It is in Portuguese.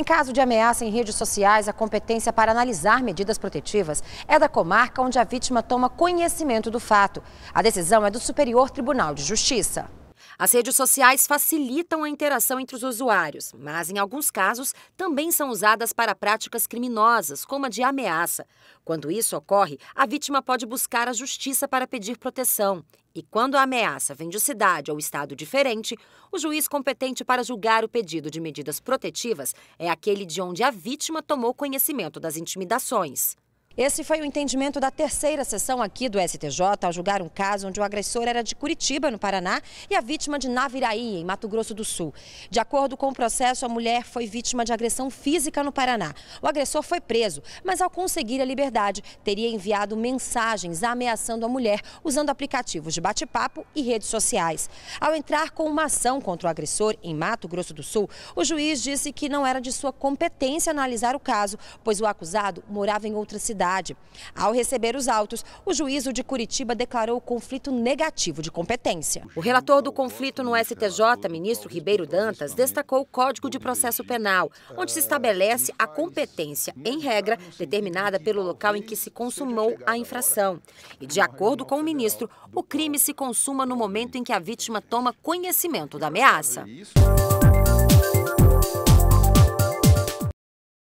Em caso de ameaça em redes sociais, a competência para analisar medidas protetivas é da comarca onde a vítima toma conhecimento do fato. A decisão é do Superior Tribunal de Justiça. As redes sociais facilitam a interação entre os usuários, mas em alguns casos também são usadas para práticas criminosas, como a de ameaça. Quando isso ocorre, a vítima pode buscar a justiça para pedir proteção. E quando a ameaça vem de cidade ou estado diferente, o juiz competente para julgar o pedido de medidas protetivas é aquele de onde a vítima tomou conhecimento das intimidações. Esse foi o entendimento da terceira sessão aqui do STJ ao julgar um caso onde o agressor era de Curitiba, no Paraná, e a vítima de Naviraí, em Mato Grosso do Sul. De acordo com o processo, a mulher foi vítima de agressão física no Paraná. O agressor foi preso, mas ao conseguir a liberdade, teria enviado mensagens ameaçando a mulher usando aplicativos de bate-papo e redes sociais. Ao entrar com uma ação contra o agressor em Mato Grosso do Sul, o juiz disse que não era de sua competência analisar o caso, pois o acusado morava em outra cidade cidade. Ao receber os autos, o juízo de Curitiba declarou o conflito negativo de competência. O relator do conflito no STJ, ministro Ribeiro Dantas, destacou o Código de Processo Penal, onde se estabelece a competência, em regra, determinada pelo local em que se consumou a infração. E, de acordo com o ministro, o crime se consuma no momento em que a vítima toma conhecimento da ameaça.